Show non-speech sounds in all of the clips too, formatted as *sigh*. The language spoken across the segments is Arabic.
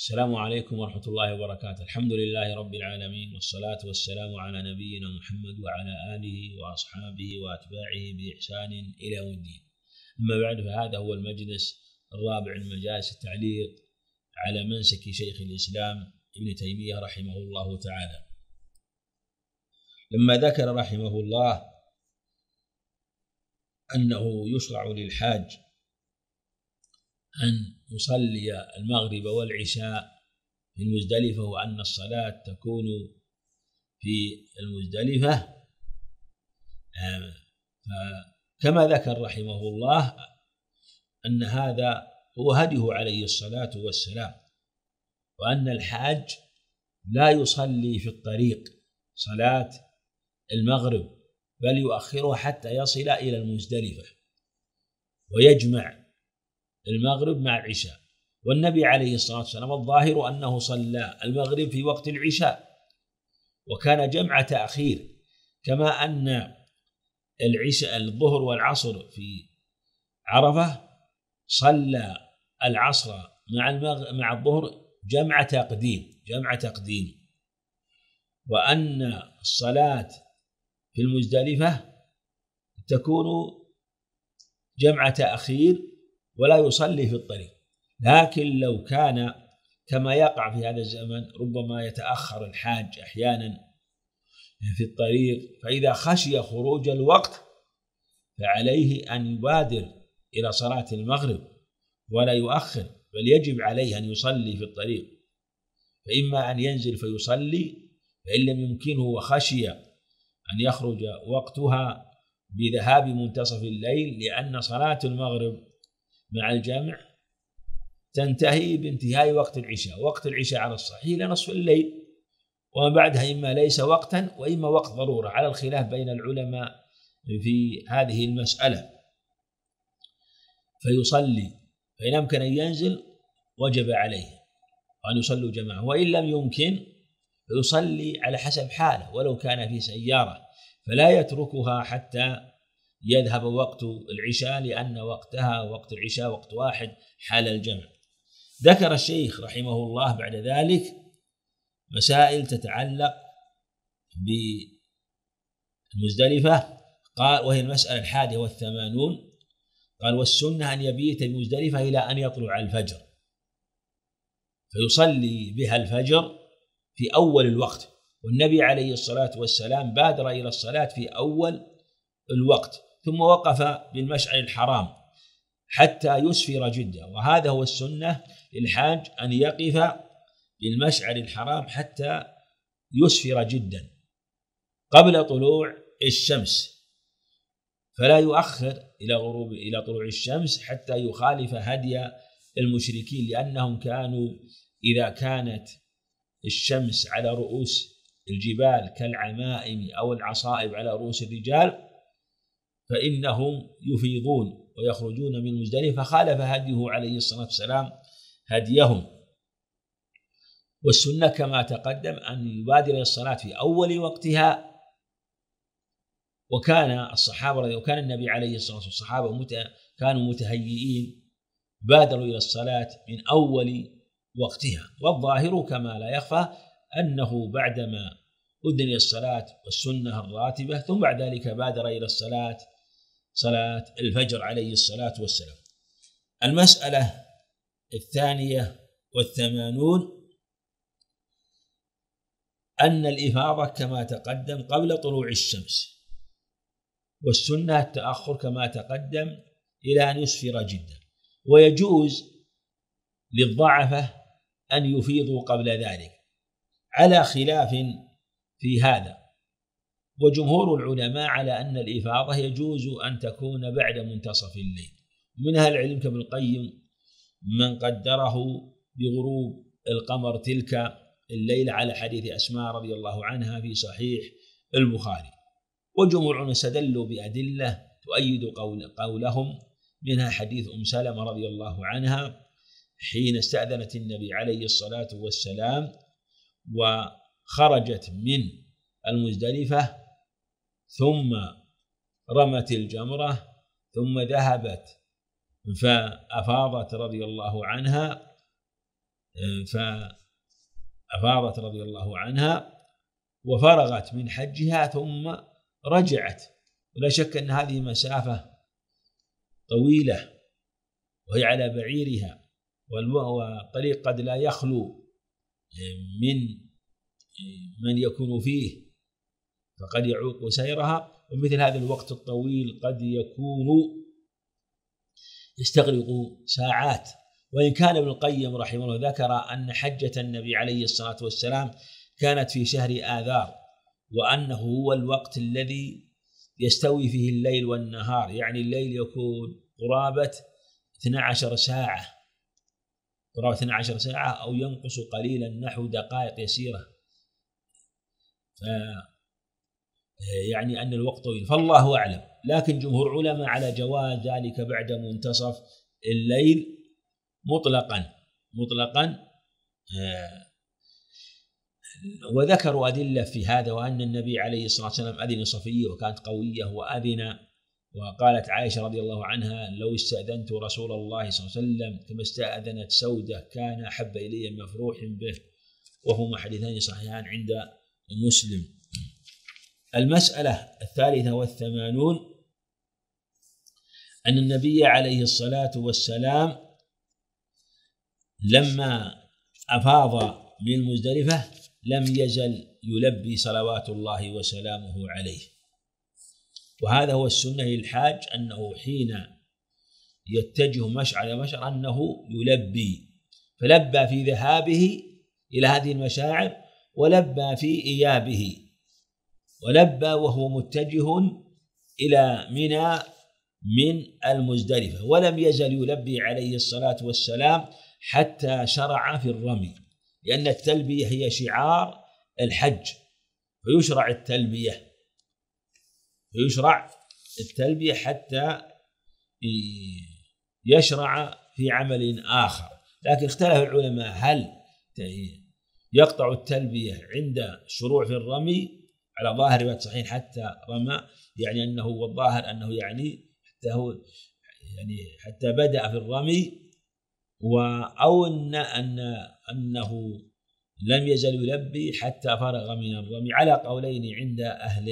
السلام عليكم ورحمة الله وبركاته الحمد لله رب العالمين والصلاة والسلام على نبينا محمد وعلى آله وأصحابه وأتباعه بإحسان إلى يوم الدين أما بعد فهذا هو المجلس الرابع من مجالس التعليق على منسك شيخ الإسلام ابن تيمية رحمه الله تعالى لما ذكر رحمه الله أنه يشرع للحاج أن يصلي المغرب والعشاء في المزدلفة وأن الصلاة تكون في المزدلفة آه، فكما ذكر رحمه الله أن هذا هو هديه عليه الصلاة والسلام وأن الحاج لا يصلي في الطريق صلاة المغرب بل يؤخرها حتى يصل إلى المزدلفة ويجمع المغرب مع العشاء والنبي عليه الصلاة والسلام الظاهر أنه صلى المغرب في وقت العشاء وكان جمع تأخير كما أن العشاء الظهر والعصر في عرفة صلى العصر مع المغ... مع الظهر جمع تقديم جمع تقديم وأن الصلاة في المزدلفة تكون جمع تأخير ولا يصلي في الطريق لكن لو كان كما يقع في هذا الزمن ربما يتأخر الحاج أحيانا في الطريق فإذا خشي خروج الوقت فعليه أن يبادر إلى صلاة المغرب ولا يؤخر بل يجب عليه أن يصلي في الطريق فإما أن ينزل فيصلي فإن لم يمكنه وخشي أن يخرج وقتها بذهاب منتصف الليل لأن صلاة المغرب مع الجمع تنتهي بانتهاء وقت العشاء وقت العشاء على الصحيح إلى نصف الليل وما بعدها إما ليس وقتا وإما وقت ضرورة على الخلاف بين العلماء في هذه المسألة فيصلي فإن أمكن أن ينزل وجب عليه وأن يصلوا جماعة وإن لم يمكن فيصلي على حسب حاله ولو كان في سيارة فلا يتركها حتى يذهب وقت العشاء لأن وقتها وقت العشاء وقت واحد حال الجمع ذكر الشيخ رحمه الله بعد ذلك مسائل تتعلق بالمزدلفة قال وهي المسألة الحادية والثمانون قال والسنة أن يبيت بمزدلفة إلى أن يطلع الفجر فيصلي بها الفجر في أول الوقت والنبي عليه الصلاة والسلام بادر إلى الصلاة في أول الوقت ثم وقف بالمشعر الحرام حتى يسفر جدة وهذا هو السنة للحاج أن يقف بالمشعر الحرام حتى يسفر جدا قبل طلوع الشمس فلا يؤخر إلى غروب إلى طلوع الشمس حتى يخالف هدي المشركين لأنهم كانوا إذا كانت الشمس على رؤوس الجبال كالعمائم أو العصائب على رؤوس الرجال فإنهم يفيضون ويخرجون من مزدلفة فخالف هديه عليه الصلاة والسلام هديهم والسنة كما تقدم أن يبادر الصلاة في أول وقتها وكان الصحابة وكان النبي عليه الصلاة والسلام الصحابة مت... كانوا متهيئين بادروا إلى الصلاة من أول وقتها والظاهر كما لا يخفى أنه بعدما أذن الصلاة والسنة الراتبة ثم بعد ذلك بادر إلى الصلاة صلاة الفجر عليه الصلاة والسلام المسألة الثانية والثمانون أن الإفاضة كما تقدم قبل طلوع الشمس والسنة التأخر كما تقدم إلى أن يسفر جدا ويجوز للضعفة أن يفيضوا قبل ذلك على خلاف في هذا وجمهور العلماء على أن الإفاضة يجوز أن تكون بعد منتصف الليل من أهل العلم كابن القيم من قدره بغروب القمر تلك الليلة على حديث أسماء رضي الله عنها في صحيح البخاري وجمهور استدلوا بأدلة تؤيد قول قولهم منها حديث أم سلمة رضي الله عنها حين استأذنت النبي عليه الصلاة والسلام وخرجت من المزدلفة ثم رمت الجمرة ثم ذهبت فأفاضت رضي الله عنها فأفاضت رضي الله عنها وفرغت من حجها ثم رجعت ولا شك أن هذه مسافة طويلة وهي على بعيرها والطريق قد لا يخلو من من يكون فيه فقد يعوق سيرها ومثل هذا الوقت الطويل قد يكون يستغرق ساعات وإن كان ابن القيم رحمه الله ذكر أن حجة النبي عليه الصلاة والسلام كانت في شهر آذار وأنه هو الوقت الذي يستوي فيه الليل والنهار يعني الليل يكون قرابة 12 ساعة قرابة 12 ساعة أو ينقص قليلا نحو دقائق يسيرة ف آه، يعني أن الوقت طويل فالله أعلم لكن جمهور علماء على جواز ذلك بعد منتصف الليل مطلقا مطلقا آه، وذكروا أدلة في هذا وأن النبي عليه الصلاة والسلام أذن صفية وكانت قوية وأذن وقالت عائشة رضي الله عنها لو استأذنت رسول الله صلى الله عليه وسلم كما استأذنت سودة كان أحب إلي مفروح به وهما حديثان صحيحان عند مسلم المسألة الثالثة والثمانون أن النبي عليه الصلاة والسلام لما أفاض من مزدلفة لم يزل يلبي صلوات الله وسلامه عليه وهذا هو السنة للحاج أنه حين يتجه مشعر مشعر أنه يلبي فلبى في ذهابه إلى هذه المشاعر ولبى في إيابه ولبى وهو متجه إلى منى من المزدلفة ولم يزل يلبي عليه الصلاة والسلام حتى شرع في الرمي لأن التلبية هي شعار الحج فيشرع التلبية فيشرع التلبية حتى يشرع في عمل آخر لكن اختلف العلماء هل يقطع التلبية عند شروع في الرمي على ظاهر روايه صحيح حتى رمى يعني انه والظاهر انه يعني حتى هو يعني حتى بدا في الرمي و او ان ان انه لم يزل يلبي حتى فرغ من الرمي على قولين عند اهل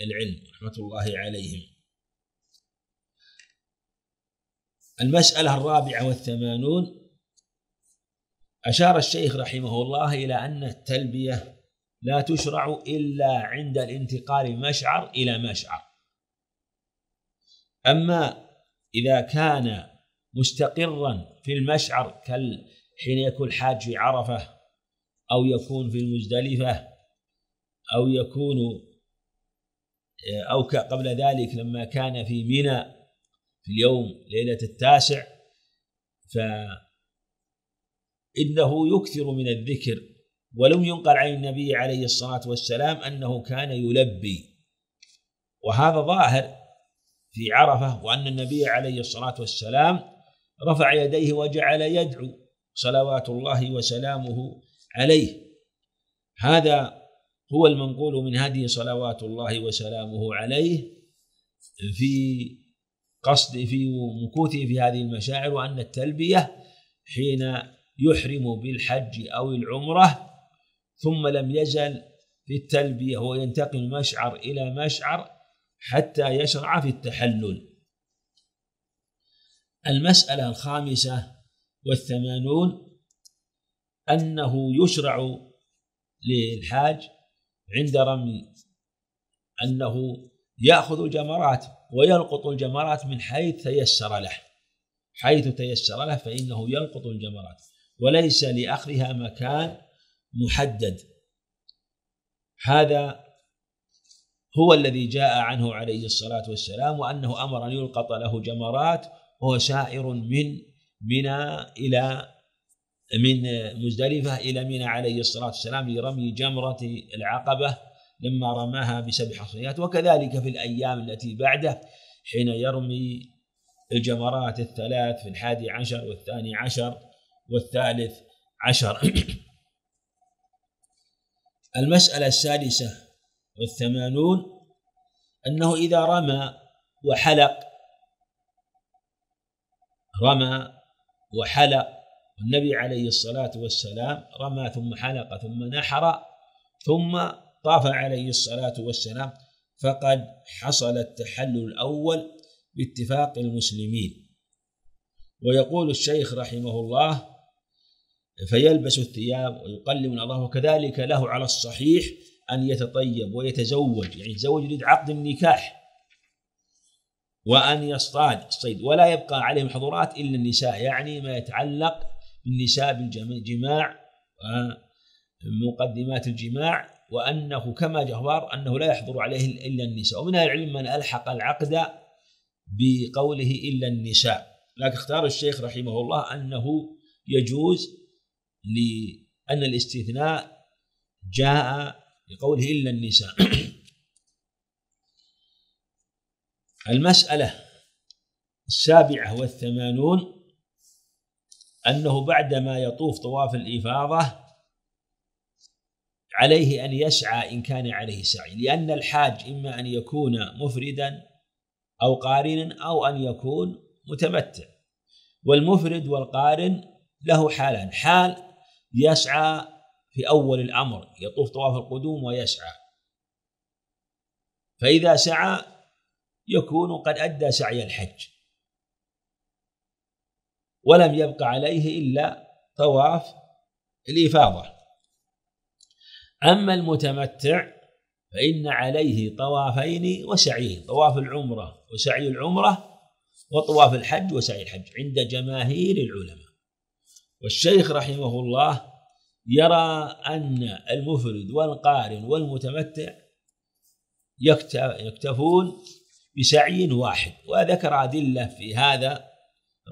العلم رحمه الله عليهم. المساله الرابعه والثمانون أشار الشيخ رحمه الله إلى أن التلبية لا تشرع إلا عند الانتقال من مشعر إلى مشعر أما إذا كان مستقرا في المشعر كال حين يكون الحاج في عرفة أو يكون في المزدلفة أو يكون أو قبل ذلك لما كان في منى في اليوم ليلة التاسع فإنه يكثر من الذكر ولم ينقل عن النبي عليه الصلاة والسلام أنه كان يلبي وهذا ظاهر في عرفة وأن النبي عليه الصلاة والسلام رفع يديه وجعل يدعو صلوات الله وسلامه عليه هذا هو المنقول من هذه صلوات الله وسلامه عليه في قصد في مكوثه في هذه المشاعر وأن التلبية حين يحرم بالحج أو العمرة ثم لم يزل في التلبية هو ينتقل مشعر إلى مشعر حتى يشرع في التحلل المسألة الخامسة والثمانون أنه يشرع للحاج عند رمي أنه يأخذ الجمرات ويلقط الجمرات من حيث تيسر له حيث تيسر له فإنه يلقط الجمرات وليس لأخذها مكان محدد هذا هو الذي جاء عنه عليه الصلاة والسلام وأنه أمر أن يلقط له جمرات وهو سائر من منى إلى من مزدلفة إلى منى عليه الصلاة والسلام لرمي جمرة العقبة لما رماها بسبع حصيات وكذلك في الأيام التي بعده حين يرمي الجمرات الثلاث في الحادي عشر والثاني عشر والثالث عشر *clears throat* المسألة السادسة والثمانون أنه إذا رمى وحلق رمى وحلق النبي عليه الصلاة والسلام رمى ثم حلق ثم نحر ثم طاف عليه الصلاة والسلام فقد حصل التحلل الأول باتفاق المسلمين ويقول الشيخ رحمه الله فيلبس الثياب ويقلم الاظافر كذلك له على الصحيح أن يتطيب ويتزوج يعني يتزوج يريد عقد النكاح وأن يصطاد الصيد ولا يبقى عليه محظورات إلا النساء يعني ما يتعلق بالنساء بالجماع آه، مقدمات الجماع وأنه كما جهر أنه لا يحضر عليه إلا النساء ومن أهل العلم من ألحق العقد بقوله إلا النساء لكن اختار الشيخ رحمه الله أنه يجوز لأن الاستثناء جاء لقوله إلا النساء *clears throat* المسألة السابعة والثمانون أنه بعدما يطوف طواف الإفاضة عليه أن يسعى إن كان عليه سعي لأن الحاج إما أن يكون مفردا أو قارنا أو أن يكون متمتع والمفرد والقارن له حالان حال يسعى في أول الأمر يطوف طواف القدوم ويسعى فإذا سعى يكون قد أدى سعي الحج ولم يبق عليه إلا طواف الإفاضة أما المتمتع فإن عليه طوافين وسعيه طواف العمرة وسعي العمرة وطواف الحج وسعي الحج عند جماهير العلماء والشيخ رحمه الله يرى أن المفرد والقارن والمتمتع يكتفون بسعي واحد وذكر أدلة في هذا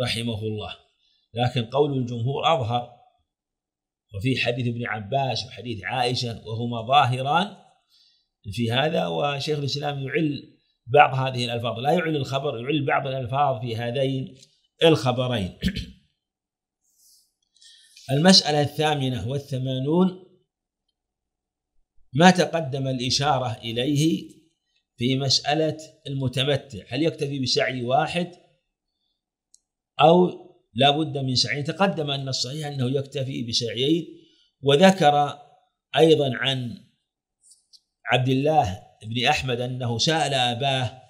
رحمه الله لكن قول الجمهور أظهر وفي حديث ابن عباس وحديث عائشة وهما ظاهران في هذا وشيخ الإسلام يعل بعض هذه الألفاظ لا يعل الخبر يعل بعض الألفاظ في هذين الخبرين *clears throat* المسألة الثامنة والثمانون ما تقدم الإشارة إليه في مسألة المتمتع هل يكتفي بسعي واحد أو لا بد من سعي تقدم أن الصحيح أنه يكتفي بسعيين وذكر أيضا عن عبد الله بن أحمد أنه سأل أباه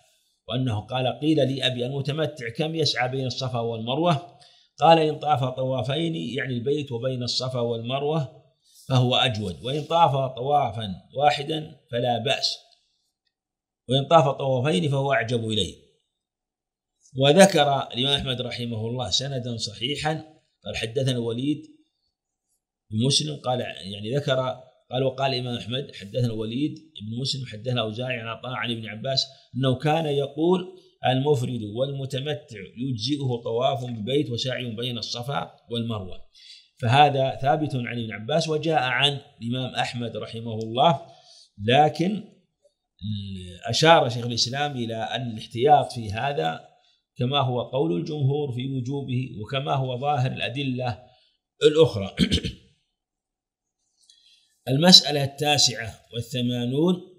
وأنه قال قيل لي أبي المتمتع كم يسعى بين الصفا والمروة قال إن طاف طوافين يعني البيت وبين الصفا والمروة فهو أجود وإن طاف طوافا واحدا فلا بأس وإن طاف طوافين فهو أعجب إليه وذكر الإمام أحمد رحمه الله سندا صحيحا قال حدثنا الوليد بن مسلم قال يعني ذكر قال وقال الإمام أحمد حدثنا الوليد بن مسلم حدثنا أوزاعي عن عطاء عن ابن عباس أنه كان يقول المفرد والمتمتع يجزئه طواف بالبيت وسعي بين الصفا والمروة فهذا ثابت عن ابن عباس وجاء عن الإمام أحمد رحمه الله لكن أشار شيخ الإسلام إلى أن الاحتياط في هذا كما هو قول الجمهور في وجوبه وكما هو ظاهر الأدلة الأخرى *clears throat* المسألة التاسعة والثمانون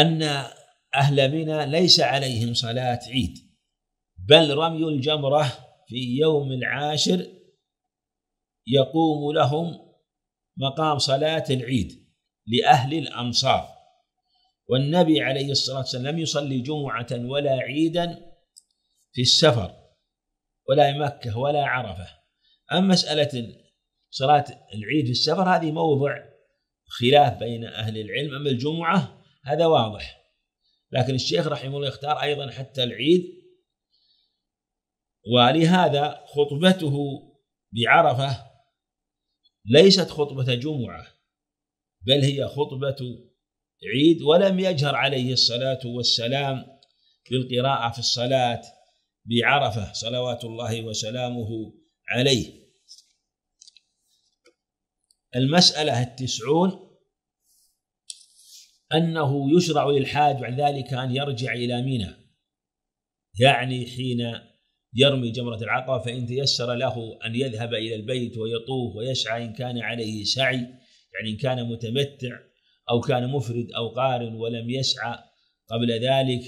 أن أهل منى ليس عليهم صلاة عيد بل رمي الجمرة في يوم العاشر يقوم لهم مقام صلاة العيد لأهل الأمصار والنبي عليه الصلاة والسلام لم يصلي جمعة ولا عيدا في السفر ولا مكة ولا عرفة أما مسألة صلاة العيد في السفر هذه موضع خلاف بين أهل العلم أما الجمعة هذا واضح لكن الشيخ رحمه الله يختار أيضا حتى العيد ولهذا خطبته بعرفة ليست خطبة جمعة بل هي خطبة عيد ولم يجهر عليه الصلاة والسلام بالقراءة في الصلاة بعرفة صلوات الله وسلامه عليه المسألة التسعون أنه يشرع للحاج بعد ذلك أن يرجع إلى منى يعني حين يرمي جمرة العقبة فإن تيسر له أن يذهب إلى البيت ويطوف ويسعى إن كان عليه سعي يعني إن كان متمتع أو كان مفرد أو قارن ولم يسعى قبل ذلك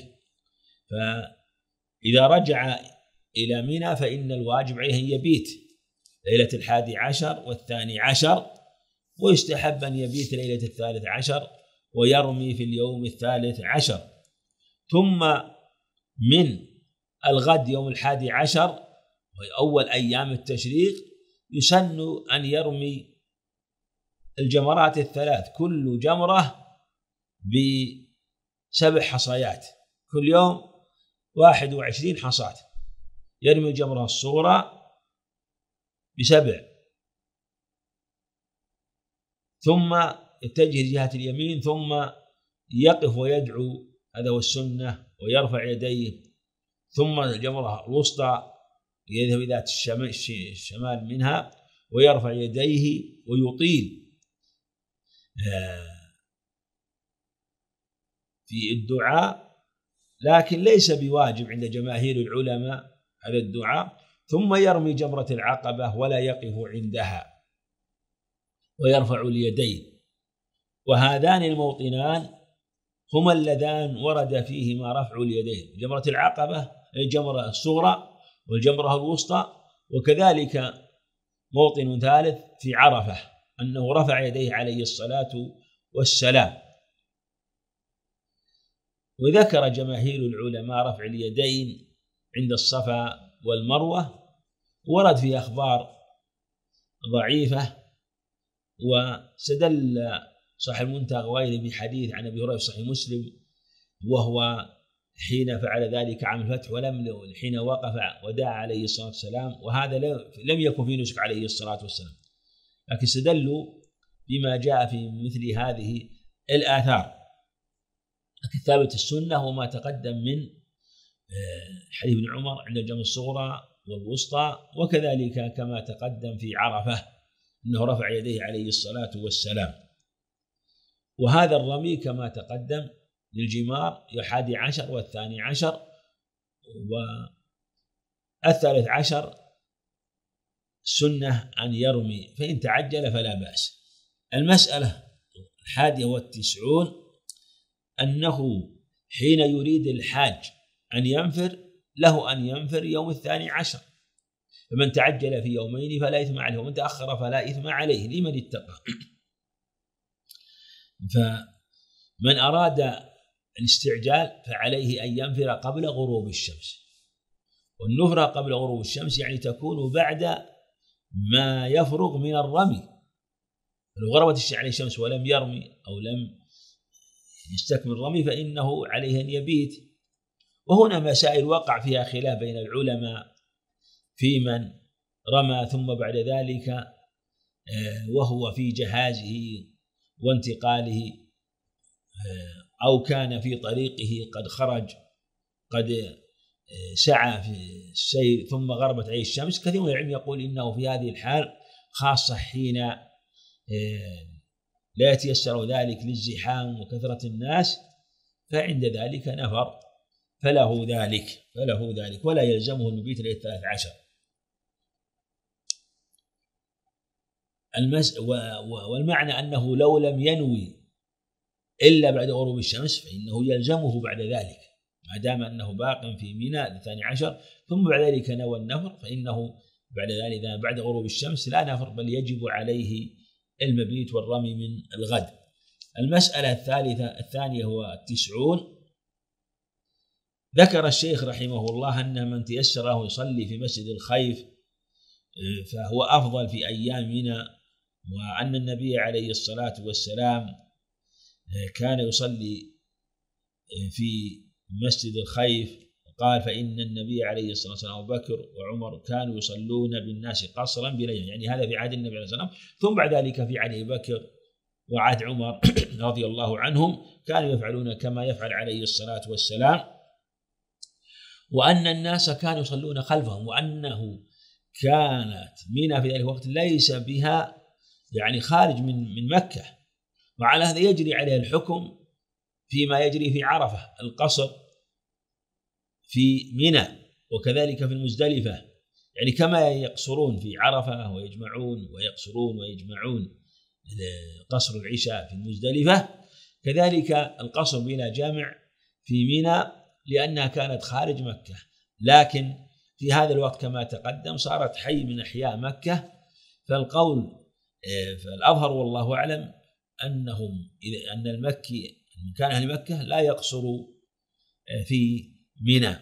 فإذا رجع إلى منى فإن الواجب عليه أن يبيت ليلة الحادي عشر والثاني عشر ويستحب أن يبيت ليلة الثالث عشر ويرمي في اليوم الثالث عشر ثم من الغد يوم الحادي عشر وهي أول أيام التشريق يسن أن يرمي الجمرات الثلاث كل جمرة بسبع حصيات كل يوم واحد وعشرين حصاة يرمي الجمرة الصغرى بسبع ثم يتجه لجهة اليمين ثم يقف ويدعو هذا هو السنة ويرفع يديه ثم الجمرة الوسطى يذهب إلى الشمال منها ويرفع يديه ويطيل آه، في الدعاء لكن ليس بواجب عند جماهير العلماء هذا الدعاء ثم يرمي جمرة العقبة ولا يقف عندها ويرفع اليدين وهذان الموطنان هما اللذان ورد فيهما رفع اليدين جمرة العقبة الجمرة الصغرى والجمرة الوسطى وكذلك موطن ثالث في عرفة أنه رفع يديه عليه الصلاة والسلام وذكر جماهير العلماء رفع اليدين عند الصفا والمروة ورد في أخبار ضعيفة واستدل صحيح المنتهى غوائل حديث عن ابي هريره في صحيح مسلم وهو حين فعل ذلك عام الفتح ولم حين وقف ودعا عليه الصلاه والسلام وهذا لم يكن في نسك عليه الصلاه والسلام لكن استدلوا بما جاء في مثل هذه الاثار لكن ثابت السنه وما تقدم من آه، حديث ابن عمر عند الجمع الصغرى والوسطى وكذلك كما تقدم في عرفه انه رفع يديه عليه الصلاه والسلام وهذا الرمي كما تقدم للجمار الحادي عشر والثاني عشر والثالث عشر سنة أن يرمي فإن تعجل فلا بأس المسألة الحادية والتسعون أنه حين يريد الحاج أن ينفر له أن ينفر يوم الثاني عشر فمن تعجل في يومين فلا إثم عليه ومن تأخر فلا إثم عليه لمن اتقى فمن أراد الاستعجال فعليه أن ينفر قبل غروب الشمس والنفرة قبل غروب الشمس يعني تكون بعد ما يفرغ من الرمي لو غربت عليه الشمس ولم يرمي أو لم يستكمل الرمي فإنه عليه أن يبيت وهنا مسائل وقع فيها خلاف بين العلماء في من رمى ثم بعد ذلك آه، وهو في جهازه وانتقاله أو كان في طريقه قد خرج قد سعى في السير ثم غربت عليه الشمس كثير من العلم يقول إنه في هذه الحال خاصة حين لا يتيسر ذلك للزحام وكثرة الناس فعند ذلك نفر فله ذلك فله ذلك ولا يلزمه المبيت إلى الثلاث عشر المس والمعنى أنه لو لم ينوي إلا بعد غروب الشمس فإنه يلزمه بعد ذلك ما دام أنه باق في ميناء الثاني عشر ثم بعد ذلك نوى النفر فإنه بعد ذلك بعد غروب الشمس لا نفر بل يجب عليه المبيت والرمي من الغد المسألة الثالثة الثانية هو التسعون ذكر الشيخ رحمه الله أن من تيسره يصلي في مسجد الخيف فهو أفضل في أيام وأن النبي عليه الصلاة والسلام آه، كان يصلي آه، في مسجد الخيف قال فإن النبي عليه الصلاة والسلام أبو بكر وعمر كانوا يصلون بالناس قصرا بليل يعني هذا في عهد النبي عليه الصلاة والسلام ثم بعد ذلك في عهد أبي بكر وعهد عمر *coughs* رضي الله عنهم كانوا يفعلون كما يفعل عليه الصلاة والسلام وأن الناس كانوا يصلون خلفهم وأنه كانت منى في ذلك الوقت ليس بها يعني خارج من من مكة وعلى هذا يجري عليه الحكم فيما يجري في عرفة القصر في منى وكذلك في المزدلفة يعني كما يقصرون في عرفة ويجمعون ويقصرون ويجمعون قصر العشاء في المزدلفة كذلك القصر بلا جامع في منى لأنها كانت خارج مكة لكن في هذا الوقت كما تقدم صارت حي من أحياء مكة فالقول إيه، فالاظهر والله اعلم انهم ان المكي من كان اهل مكه لا يقصر إيه، في منى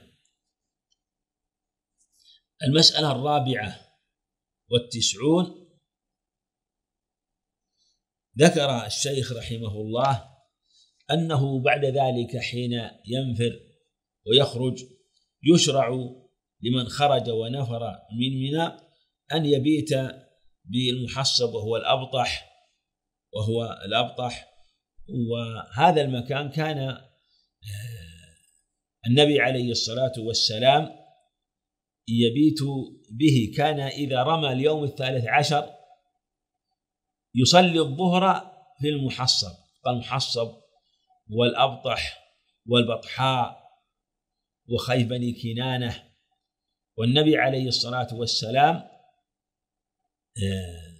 المساله الرابعه والتسعون ذكر الشيخ رحمه الله انه بعد ذلك حين ينفر ويخرج يشرع لمن خرج ونفر من منى ان يبيت بالمحصب وهو الأبطح وهو الأبطح وهذا المكان كان آه، النبي عليه الصلاة والسلام يبيت به كان إذا رمى اليوم الثالث عشر يصلي الظهر في المحصب المحصب والأبطح والبطحاء وخيف بني كنانة والنبي عليه الصلاة والسلام آه،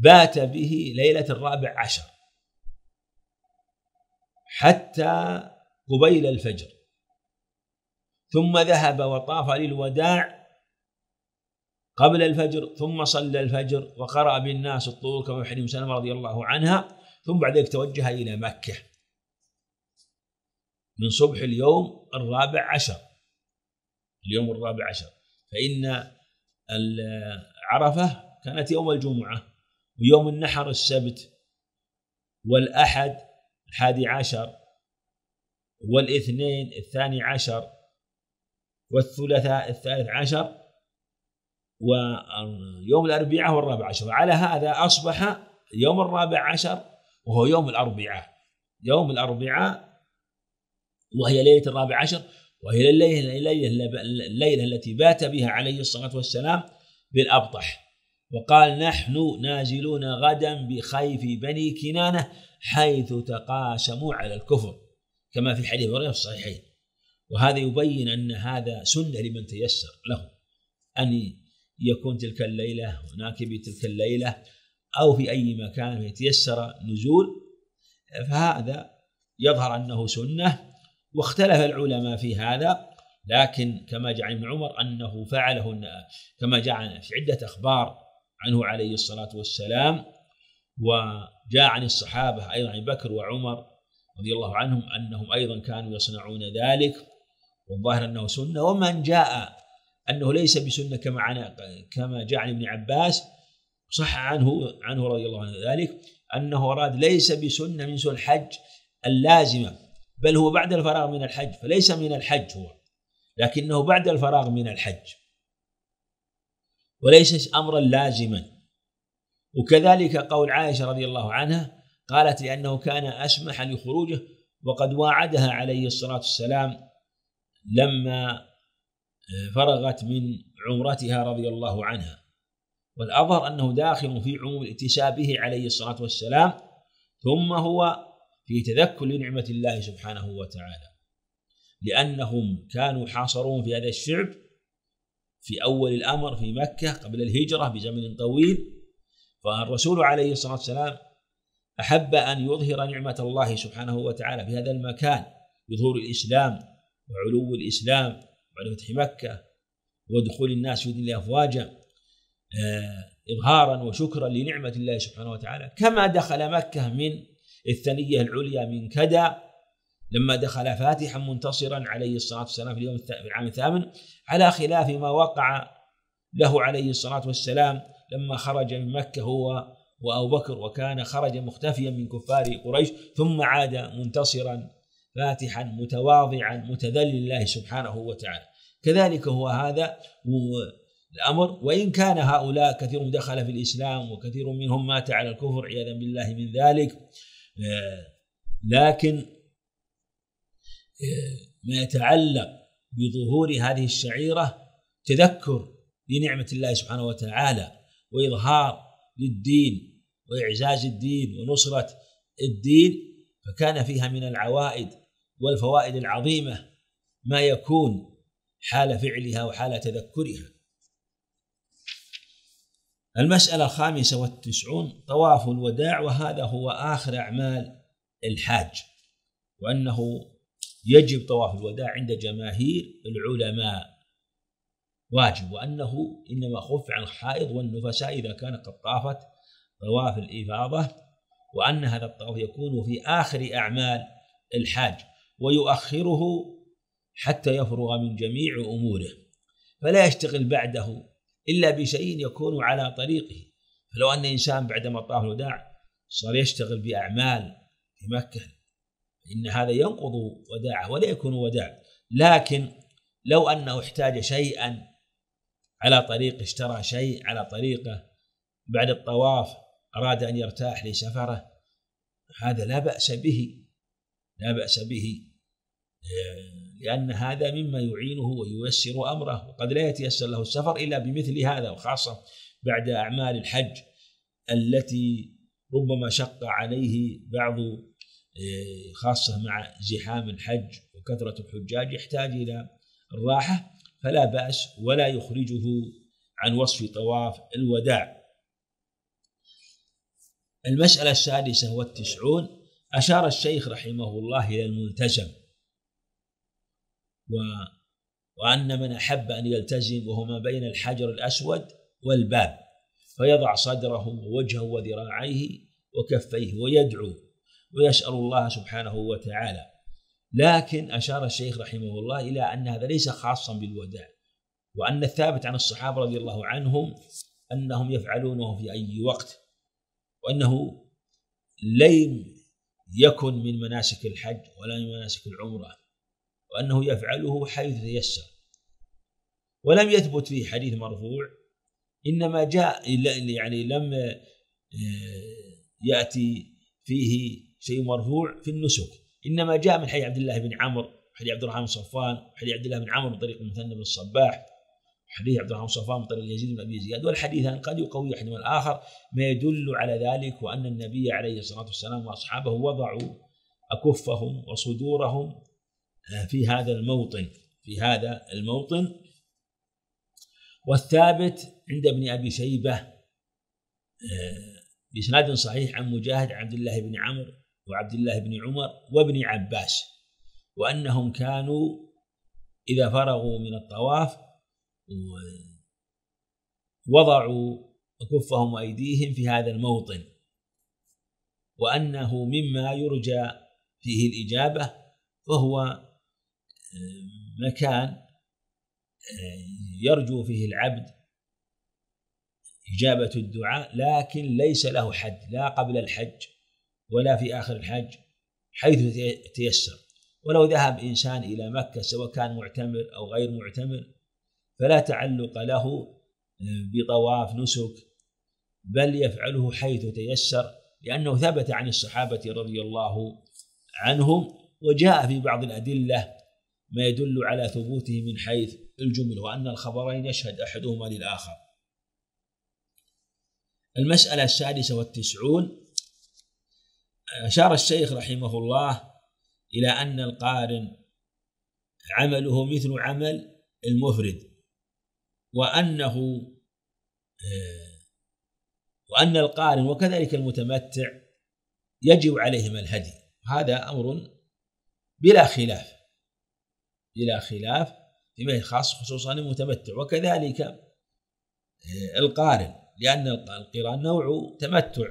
بات به ليلة الرابع عشر حتى قبيل الفجر ثم ذهب وطاف للوداع قبل الفجر ثم صلى الفجر وقرأ بالناس الطول كما يحيي مسلم سلمة رضي الله عنها ثم بعد ذلك توجه إلى مكة من صبح اليوم الرابع عشر اليوم الرابع عشر فإن عرفة كانت يوم الجمعة ويوم النحر السبت والأحد الحادي عشر والاثنين الثاني عشر والثلاثاء الثالث عشر ويوم الأربعاء والرابع عشر على هذا أصبح يوم الرابع عشر وهو يوم الأربعاء يوم الأربعاء وهي ليلة الرابع عشر وهي الليلة, الليلة التي بات بها عليه الصلاة والسلام بالأبطح وقال نحن نازلون غدا بخيف بني كنانة حيث تقاسموا على الكفر كما في حديث هريرة في الصحيحين وهذا يبين أن هذا سنة لمن تيسر له أن يكون تلك الليلة هناك بتلك الليلة أو في أي مكان يتيسر نزول فهذا يظهر أنه سنة واختلف العلماء في هذا لكن كما جاء ابن عمر أنه فعله كما جاء في عدة أخبار عنه عليه الصلاة والسلام وجاء عن الصحابة أيضا عن بكر وعمر رضي الله عنهم أنهم أيضا كانوا يصنعون ذلك والظاهر أنه سنة ومن جاء أنه ليس بسنة كما عن كما جاء عن ابن عباس صح عنه عنه رضي الله عنه ذلك أنه أراد ليس بسنة من سنن الحج اللازمة بل هو بعد الفراغ من الحج فليس من الحج هو لكنه بعد الفراغ من الحج وليس امرا لازما وكذلك قول عائشه رضي الله عنها قالت لانه كان اسمح لخروجه وقد واعدها عليه الصلاه والسلام لما فرغت من عمرتها رضي الله عنها والأظهر أنه داخل في عموم الاتساء به عليه الصلاة والسلام ثم هو في تذكر لنعمة الله سبحانه وتعالى لأنهم كانوا حاصرون في هذا الشعب في أول الأمر في مكة قبل الهجرة بزمن طويل فالرسول عليه الصلاة والسلام أحب أن يظهر نعمة الله سبحانه وتعالى في هذا المكان بظهور الإسلام وعلو الإسلام بعد فتح مكة ودخول الناس في دين الله أفواجا آه، إظهارا وشكرا لنعمة الله سبحانه وتعالى كما دخل مكة من الثنية العليا من كذا لما دخل فاتحا منتصرا عليه الصلاة والسلام في اليوم في العام الثامن على خلاف ما وقع له عليه الصلاة والسلام لما خرج من مكة هو وأبو بكر وكان خرج مختفيا من كفار قريش ثم عاد منتصرا فاتحا متواضعا متذلل لله سبحانه وتعالى كذلك هو هذا الأمر وإن كان هؤلاء كثير دخل في الإسلام وكثير منهم مات على الكفر عياذا بالله من ذلك آه، لكن ما يتعلق بظهور هذه الشعيرة تذكر لنعمة الله سبحانه وتعالى وإظهار للدين وإعزاز الدين ونصرة الدين فكان فيها من العوائد والفوائد العظيمة ما يكون حال فعلها وحال تذكرها المسألة الخامسة والتسعون طواف الوداع وهذا هو آخر أعمال الحاج وأنه يجب طواف الوداع عند جماهير العلماء واجب وأنه إنما خف عن الحائض والنفساء إذا كان قد طافت طواف الإفاضة وأن هذا الطواف يكون في آخر أعمال الحاج ويؤخره حتى يفرغ من جميع أموره فلا يشتغل بعده إلا بشيء يكون على طريقه فلو أن إنسان بعدما طاف الوداع صار يشتغل بأعمال في مكة إن هذا ينقض وداعه ولا يكون وداع لكن لو أنه احتاج شيئا على طريق اشترى شيء على طريقه بعد الطواف أراد أن يرتاح لسفره هذا لا بأس به لا بأس به لأن هذا مما يعينه وييسر أمره وقد لا يتيسر له السفر إلا بمثل هذا وخاصة بعد أعمال الحج التي ربما شق عليه بعض إيه، خاصة مع زحام الحج وكثرة الحجاج يحتاج إلى الراحة فلا بأس ولا يخرجه عن وصف طواف الوداع المسألة السادسة والتسعون أشار الشيخ رحمه الله إلى الملتزم و وأن من أحب أن يلتزم وهو ما بين الحجر الأسود والباب فيضع صدره ووجهه وذراعيه وكفيه ويدعو ويسأل الله سبحانه وتعالى لكن أشار الشيخ رحمه الله إلى أن هذا ليس خاصا بالوداع وأن الثابت عن الصحابة رضي الله عنهم أنهم يفعلونه في أي وقت وأنه لم يكن من مناسك الحج ولا من مناسك العمرة وأنه يفعله حيث تيسر ولم يثبت فيه حديث مرفوع إنما جاء يعني لم آه، يأتي فيه شيء مرفوع في النسك انما جاء من حديث عبد الله بن عمرو وحديث عبد الرحمن صفان وحديث عبد الله بن عمرو من طريق المثنى بن الصباح وحديث عبد الرحمن صفان من طريق يزيد بن ابي زياد والحديثان قد يقوي احدهما الاخر ما يدل على ذلك وان النبي عليه الصلاه والسلام واصحابه وضعوا اكفهم وصدورهم في هذا الموطن في هذا الموطن والثابت عند ابن ابي شيبه آه، باسناد صحيح عن مجاهد عبد الله بن عمرو وعبد الله بن عمر وابن عباس وأنهم كانوا إذا فرغوا من الطواف وضعوا أكفهم وأيديهم في هذا الموطن وأنه مما يرجى فيه الإجابة فهو آه، مكان آه، يرجو فيه العبد إجابة الدعاء لكن ليس له حد لا قبل الحج ولا في آخر الحج حيث تيسر ولو ذهب إنسان إلى مكة سواء كان معتمر أو غير معتمر فلا تعلق له آه، بطواف نسك بل يفعله حيث تيسر لأنه ثبت عن الصحابة رضي الله عنهم وجاء في بعض الأدلة ما يدل على ثبوته من حيث الجمل وأن الخبرين يشهد أحدهما للآخر المسألة السادسة والتسعون أشار الشيخ رحمه الله إلى أن القارن عمله مثل عمل المفرد وأنه آه، وأن القارن وكذلك المتمتع يجب عليهما الهدي هذا أمر بلا خلاف بلا خلاف فيما خاص خصوصا المتمتع وكذلك آه، القارن لأن القران نوع تمتع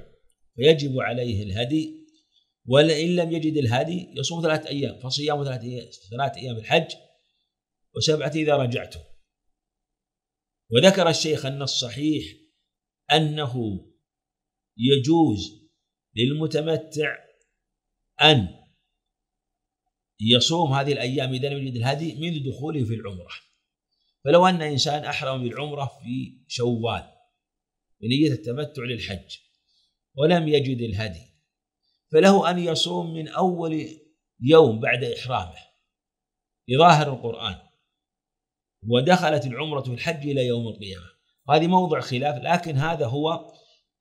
فيجب عليه الهدي ولئن لم يجد الهادي يصوم ثلاثة أيام فصيام ثلاثة أيام, ثلاثة أيام الحج وسبعة إذا رجعت وذكر الشيخ أن الصحيح أنه يجوز للمتمتع أن يصوم هذه الأيام إذا لم يجد الهدي منذ دخوله في العمرة فلو أن إنسان أحرم بالعمرة في شوال بنية التمتع للحج ولم يجد الهدي فله أن يصوم من أول يوم بعد إحرامه لظاهر القرآن ودخلت العمرة في الحج إلى يوم القيامة هذه موضع خلاف لكن هذا هو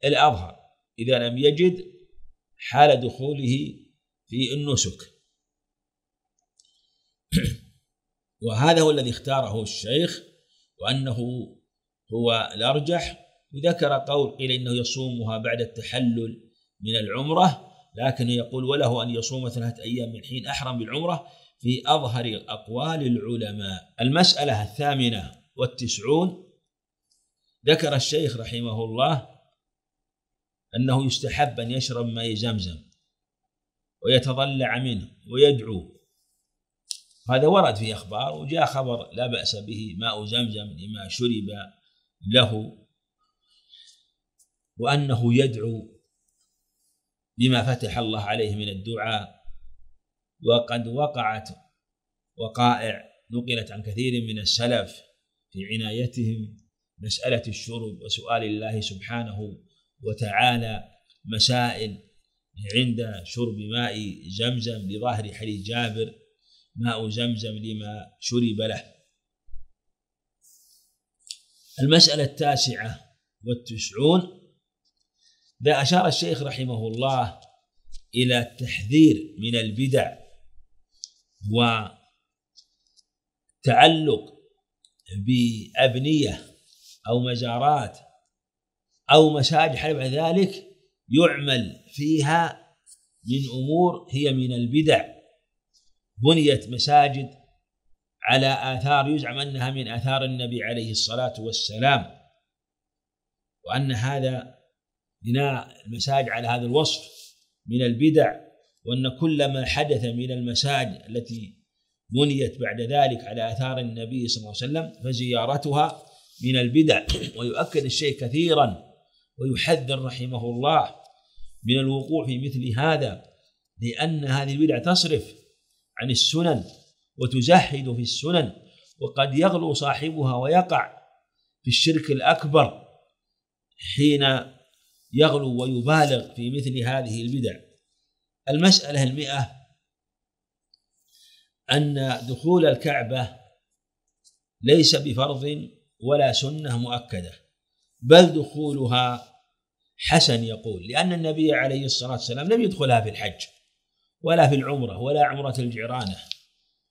الأظهر إذا لم يجد حال دخوله في النسك *clears throat* وهذا هو الذي اختاره الشيخ وأنه هو الأرجح وذكر قول قيل إنه يصومها بعد التحلل من العمرة لكن يقول وله أن يصوم ثلاثة أيام من حين أحرم بالعمرة في أظهر أقوال العلماء المسألة الثامنة والتسعون ذكر الشيخ رحمه الله أنه يستحب أن يشرب ماء زمزم ويتضلع منه ويدعو هذا ورد في أخبار وجاء خبر لا بأس به ماء زمزم لما شرب له وأنه يدعو لما فتح الله عليه من الدعاء وقد وقعت وقائع نقلت عن كثير من السلف في عنايتهم مسألة الشرب وسؤال الله سبحانه وتعالى مسائل عند شرب ماء زمزم لظاهر حديث جابر ماء زمزم لما شرب له المسألة التاسعة والتسعون ده أشار الشيخ رحمه الله إلى التحذير من البدع وتعلق بأبنية أو مجارات أو مشاجح بعد ذلك يعمل فيها من أمور هي من البدع بنيت مساجد على آثار يزعم أنها من آثار النبي عليه الصلاة والسلام وأن هذا بناء المساجد على هذا الوصف من البدع وأن كل ما حدث من المساجد التي بنيت بعد ذلك على آثار النبي صلى الله عليه وسلم فزيارتها من البدع ويؤكد الشيء كثيرا ويحذر رحمه الله من الوقوع في مثل هذا لأن هذه البدع تصرف عن السنن وتزهد في السنن وقد يغلو صاحبها ويقع في الشرك الأكبر حين يغلو ويبالغ في مثل هذه البدع المسألة المئة أن دخول الكعبة ليس بفرض ولا سنة مؤكدة بل دخولها حسن يقول لأن النبي عليه الصلاة والسلام لم يدخلها في الحج ولا في العمرة ولا عمرة الجعرانة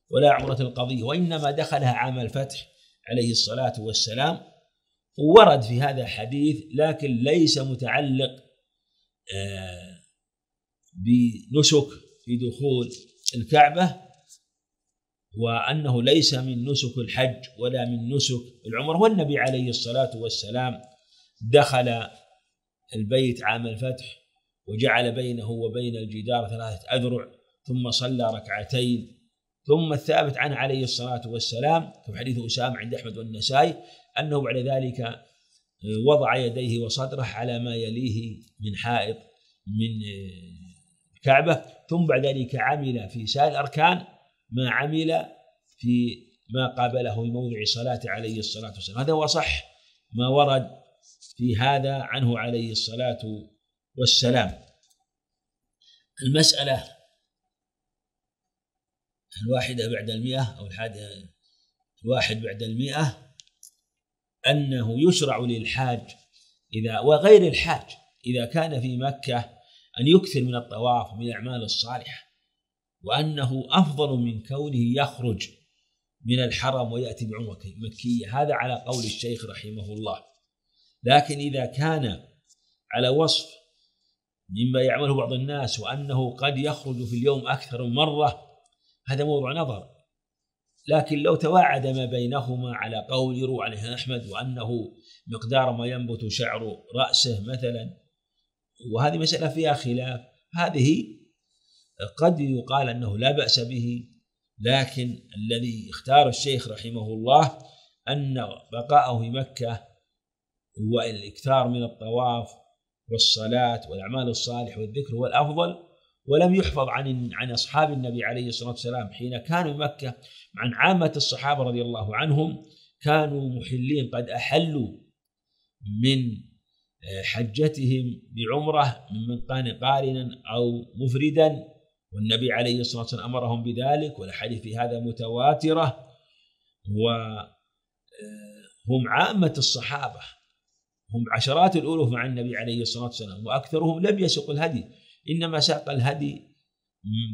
ولا عمرة القضية وإنما دخلها عام الفتح عليه الصلاة والسلام ورد في هذا الحديث لكن ليس متعلق آه، بنسك في دخول الكعبة وأنه ليس من نسك الحج ولا من نسك العمر والنبي عليه الصلاة والسلام دخل البيت عام الفتح وجعل بينه وبين الجدار ثلاثة أذرع ثم صلى ركعتين ثم الثابت عنه عليه الصلاة والسلام في حديث أسامة عند أحمد والنسائي أنه بعد ذلك آه، وضع يديه وصدره على ما يليه من حائط من الكعبة آه، ثم بعد ذلك عمل في سائر الأركان ما عمل في ما قابله في موضع صلاته عليه الصلاة والسلام هذا هو صح ما ورد في هذا عنه عليه الصلاة والسلام المسألة الواحدة بعد المئة أو الحادية الواحد بعد المئة أنه يشرع للحاج إذا وغير الحاج إذا كان في مكة أن يكثر من الطواف من الأعمال الصالحة وأنه أفضل من كونه يخرج من الحرم ويأتي بعمرة مكية هذا على قول الشيخ رحمه الله لكن إذا كان على وصف مما يعمله بعض الناس وأنه قد يخرج في اليوم أكثر من مرة هذا موضوع نظر لكن لو تواعد ما بينهما على قول يروى عن أحمد وأنه مقدار ما ينبت شعر رأسه مثلا وهذه مسألة فيها خلاف هذه قد يقال أنه لا بأس به لكن الذي اختار الشيخ رحمه الله أن بقاءه في مكة والإكثار من الطواف والصلاة والأعمال الصالحة والذكر هو الأفضل ولم يحفظ عن عن اصحاب النبي عليه الصلاه والسلام حين كانوا بمكه عن عامه الصحابه رضي الله عنهم كانوا محلين قد احلوا من آه، حجتهم بعمره ممن كان قارنا او مفردا والنبي عليه الصلاه والسلام امرهم بذلك والاحاديث في هذا متواتره وهم آه، عامه الصحابه هم عشرات الالوف مع النبي عليه الصلاه والسلام واكثرهم لم يسق الهدي إنما ساق الهدي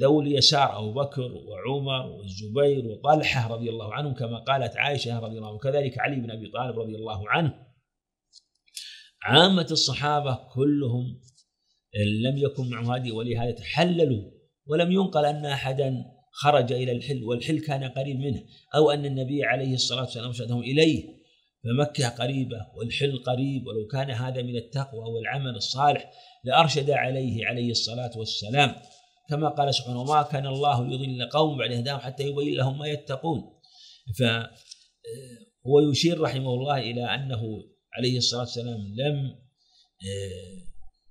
ذو اليسار أبو بكر وعمر والزبير وطلحة رضي الله عنهم كما قالت عائشة رضي الله عنها وكذلك علي بن أبي طالب رضي الله عنه عامة الصحابة كلهم لم يكن معهم هدي ولهذا تحللوا ولم ينقل أن أحدا خرج إلى الحل والحل كان قريب منه أو أن النبي عليه الصلاة والسلام أرشدهم إليه فمكة قريبة والحل قريب ولو كان هذا من التقوى والعمل الصالح لأرشد عليه عليه الصلاة والسلام كما قال سبحانه وما كان الله ليضل قوم بعد إهدام حتى يبين لهم ما يتقون فهو يشير رحمه الله إلى أنه عليه الصلاة والسلام لم آه،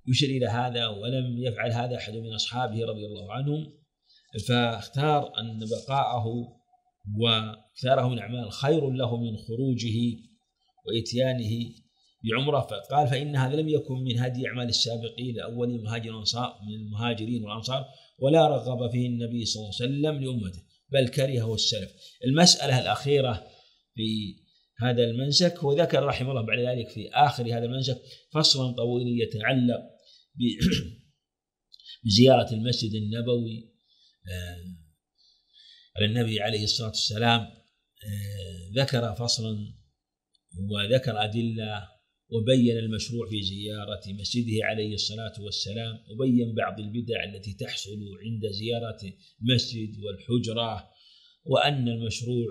يشر إلى هذا ولم يفعل هذا أحد من أصحابه رضي الله عنهم فاختار أن بقاءه واكثاره من أعمال خير له من خروجه وإتيانه بعمرة فقال فإن هذا لم يكن من هدي أعمال السابقين الأولين المهاجرين والأنصار من المهاجرين والأنصار ولا رغب فيه النبي صلى الله عليه وسلم لأمته بل كرهه السلف المسألة الأخيرة في هذا المنسك وذكر رحمه الله بعد ذلك في آخر هذا المنسك فصلا طويلا يتعلق *coughs* بزيارة المسجد النبوي آه، على النبي عليه الصلاة والسلام آه، ذكر فصلا وذكر أدلة وبين المشروع في زيارة مسجده عليه الصلاة والسلام وبين بعض البدع التي تحصل عند زيارة المسجد والحجرة وأن المشروع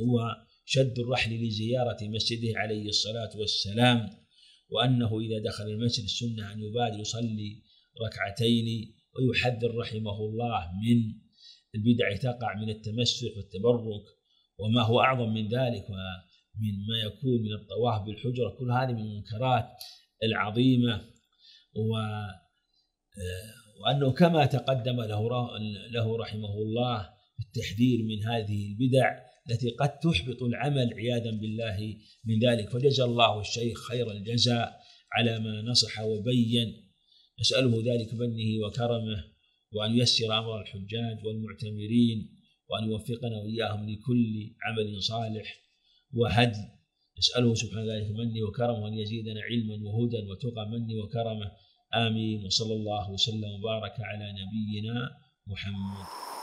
هو شد الرحل لزيارة مسجده عليه الصلاة والسلام وأنه إذا دخل المسجد السنة أن يبادر يصلي ركعتين ويحذر رحمه الله من البدع تقع من التمسح والتبرك وما هو أعظم من ذلك من ما يكون من الطواف بالحجرة كل هذه من المنكرات العظيمة و آه، وأنه كما تقدم له له رحمه الله التحذير من هذه البدع التي قد تحبط العمل عياذا بالله من ذلك فجزى الله الشيخ خير الجزاء على ما نصح وبين نسأله ذلك منه وكرمه وأن ييسر أمر الحجاج والمعتمرين وأن يوفقنا وإياهم لكل عمل صالح وهدي نسأله سبحانه ذلك مني وكرمه أن يزيدنا علما وهدى وتقى مني وكرمه آمين وصلى الله وسلم وبارك على نبينا محمد